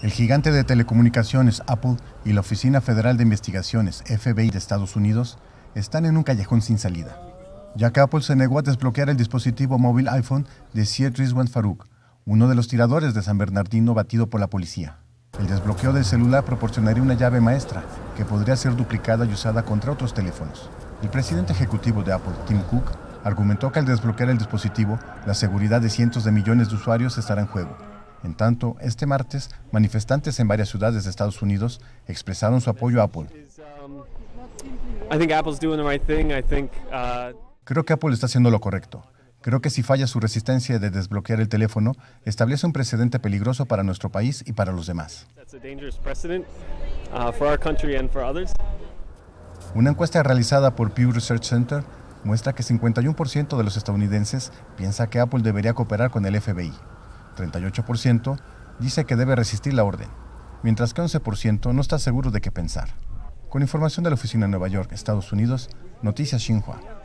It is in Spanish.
El gigante de telecomunicaciones Apple y la Oficina Federal de Investigaciones FBI de Estados Unidos están en un callejón sin salida, ya que Apple se negó a desbloquear el dispositivo móvil iPhone de Syed Rizwan Farouk, uno de los tiradores de San Bernardino batido por la policía. El desbloqueo del celular proporcionaría una llave maestra que podría ser duplicada y usada contra otros teléfonos. El presidente ejecutivo de Apple, Tim Cook, argumentó que al desbloquear el dispositivo, la seguridad de cientos de millones de usuarios estará en juego en tanto, este martes, manifestantes en varias ciudades de Estados Unidos expresaron su apoyo a Apple. Uh, Creo que Apple está haciendo lo correcto. Creo que si falla su resistencia de desbloquear el teléfono, establece un precedente peligroso para nuestro país y para los demás. Uh, Una encuesta realizada por Pew Research Center muestra que 51% de los estadounidenses piensa que Apple debería cooperar con el FBI. 38%, dice que debe resistir la orden, mientras que 11% no está seguro de qué pensar. Con información de la Oficina de Nueva York, Estados Unidos, Noticias Xinhua.